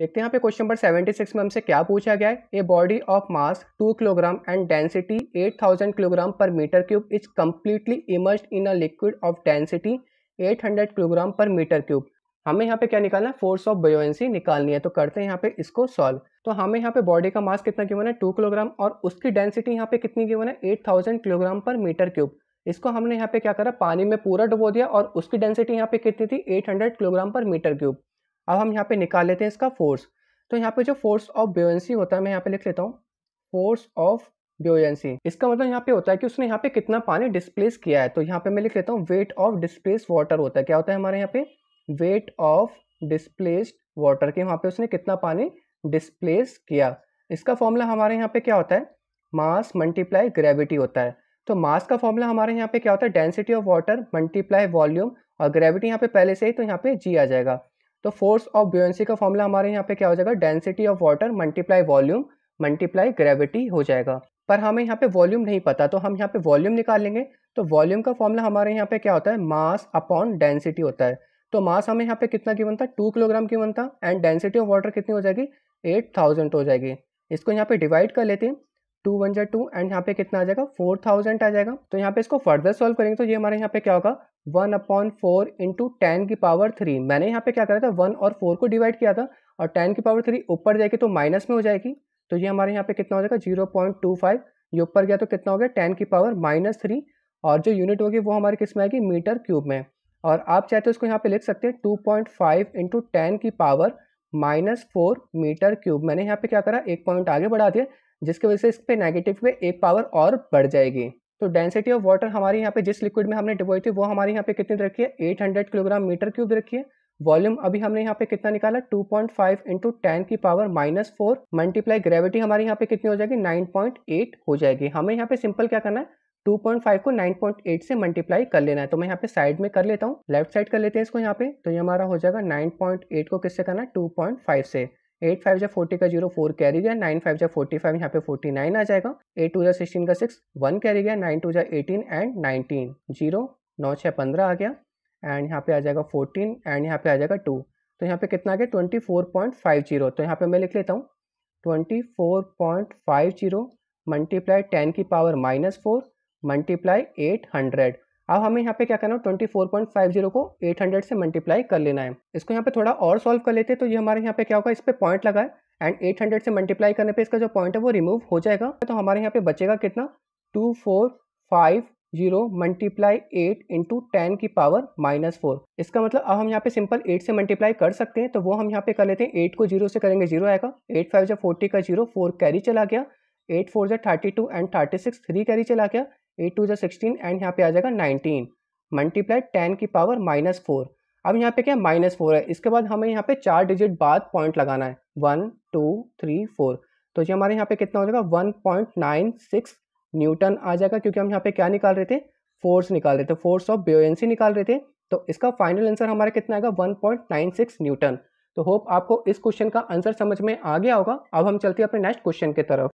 देखते हैं पे क्वेश्चन नंबर 76 में हमसे क्या पूछा गया है a body of mass 2 kilogram and density 8000 kilogram पर metre cube is completely immerse in a liquid of density 800 kilogram पर मीटर क्यूब हमें यहाँ पे क्या निकालना है फोर्स ऑफ बयोएंसी निकालनी है तो करते हैं यहाँ पे इसको सॉल्व तो हमें यहाँ पे बॉडी का मास कितना क्यों है टू किलोग्राम और उसकी डेंसिटी यहाँ पे कितनी क्यों है एट किलोग्राम पर मीटर क्यूब इसको हमने यहाँ पे क्या करा पानी में पूरा डुबो दिया और उसकी डेंसिटी यहाँ पे कितनी थी 800 किलोग्राम पर मीटर क्यूब अब हम यहाँ पे निकाल लेते हैं इसका फोर्स तो यहाँ पे जो फोर्स ऑफ ब्योयसी होता है मैं यहाँ पे लिख लेता हूँ फोर्स ऑफ ब्योयसी इसका मतलब यहाँ पे होता है कि उसने यहाँ पे कितना पानी डिस्प्लेस किया है तो यहाँ पे मैं लिख लेता हूँ वेट ऑफ डिस्प्लेस वाटर होता है क्या होता है हमारे यहाँ पे वेट ऑफ डिस्प्लेस्ड वाटर के वहाँ पे उसने कितना पानी डिस्प्लेस किया इसका फॉर्मूला हमारे यहाँ पे क्या होता है मास मल्टीप्लाई ग्रेविटी होता है तो मास का फॉर्मूला हमारे यहाँ पे क्या होता है density of water multiply volume और ग्रेविटी यहाँ पे पहले से ही तो यहाँ पे जी आ जाएगा तो फोर्स ऑफ ब्योन्सी का फॉर्मूला हमारे यहाँ पे क्या हो जाएगा density of water multiply volume multiply gravity हो जाएगा पर हमें यहाँ पे वॉल्यूम नहीं पता तो हम यहाँ पे वॉल्यूम निकालेंगे तो वॉल्यूम का फॉर्मूला हमारे यहाँ पे क्या होता है मास अपॉन डेंसिटी होता है तो मास हमें यहाँ पे कितना की था टू किलोग्राम की था एंड डेंसिटी ऑफ वाटर कितनी हो जाएगी एट थाउजेंड हो जाएगी इसको यहाँ पे डिवाइड कर लेते हैं टू वन जै टू एंड यहाँ पे कितना आ जाएगा फोर थाउजेंड आ जाएगा तो यहाँ पे इसको फर्दर सॉल्व करेंगे तो ये हमारे यहाँ पे क्या होगा one upon four into ten की पावर थ्री मैंने यहाँ पे क्या करा था वन और फोर को डिवाइड किया था और टेन की पावर थ्री ऊपर जाएगी तो माइनस में हो जाएगी तो ये हमारे यहाँ पे कितना हो जाएगा जीरो पॉइंट टू फाइव ये ऊपर गया तो कितना हो गया टेन की पावर माइनस थ्री और जो यूनिट होगी वो हमारे किस में आएगी मीटर क्यूब में और आप चाहते हो तो इसको यहाँ पे लिख सकते हैं two point five into ten की power minus four metre cube मैंने यहाँ पे क्या करा एक पॉइंट आगे बढ़ा दिया जिसकी वजह से इस पर नेगेटिव पे एक पावर और बढ़ जाएगी तो डेंसिटी ऑफ वाटर हमारे यहाँ पे जिस लिक्विड में हमने डिबोई थी वो हमारे यहाँ पे कितनी रखी है eight hundred kilogram metre cube रखी है वॉल्यूम अभी हमने यहाँ पे कितना निकाला 2.5 पॉइंट फाइव इंटू टेन की power minus four multiply gravity हमारे यहाँ पे कितनी हो जाएगी 9.8 हो जाएगी हमें यहाँ पे सिंपल क्या करना है 2.5 को 9.8 से मल्टीप्लाई कर लेना है तो मैं यहाँ पे साइड में कर लेता हूँ लेफ्ट साइड कर लेते हैं इसको यहाँ पे तो ये हमारा हो जाएगा 9.8 को किससे करना है फाइव से एट फाइव जै फोर्टी का जीरो फोर कैरी गया नाइन फाइव जै फोर्टी फाइव यहाँ पे फोर्टी नाइन आ जाएगा एट टू जै सिक्सटीन का सिक्स वन कैरी गया नाइन टू जै एटीन एंड नाइनटीन जीरो नौ छः पंद्रह आ गया एंड यहाँ पे आ जाएगा फोर्टीन एंड यहाँ पे आ जाएगा टू तो यहाँ पे कितना आ गया twenty four point five zero तो यहाँ पे मैं लिख लेता हूँ twenty four point five zero multiply ten की power minus four multiply eight hundred अब हमें यहाँ पे क्या करना है twenty four point five zero को एट हंड्रेड से मल्टीप्लाई कर लेना है इसको यहाँ पे थोड़ा और सॉल्व कर लेते हैं तो ये हमारे यहाँ पे क्या होगा इस पर पॉइंट लगा है एंड एट हंड्रेड से मल्टीप्लाई करने पे इसका जो पॉइंट है वो रिमूव हो जाएगा तो हमारे यहाँ पे बचेगा कितना two four five zero multiply eight into ten की पावर माइनस फोर इसका मतलब अब हम यहाँ पे सिंपल एट से मल्टीप्लाई कर सकते हैं तो वो हम यहाँ पे कर लेते हैं एट को जीरो से करेंगे जीरो आएगा एट फाइव जब फोर्टी का जीरो फोर कैरी चला गया एट फोर जै thirty two and thirty six three carry चला गया एट टू जै सिक्सटीन एंड यहाँ पे आ जाएगा नाइनटीन मल्टीप्लाई टेन की पावर माइनस फोर अब यहाँ पे क्या माइनस फोर है इसके बाद हमें यहाँ पे चार डिजिट बाद पॉइंट लगाना है वन टू थ्री फोर तो ये हमारे यहाँ पे कितना हो जाएगा one point nine six newton आ जाएगा क्योंकि हम यहाँ पे क्या निकाल रहे थे फोर्स निकाल रहे थे फोर्स ऑफ बेयसी निकाल रहे थे तो इसका फाइनल आंसर हमारा कितना आएगा सिक्स न्यूटन तो होप आपको इस क्वेश्चन का आंसर समझ में आ गया होगा अब हम चलते हैं अपने नेक्स्ट क्वेश्चन की तरफ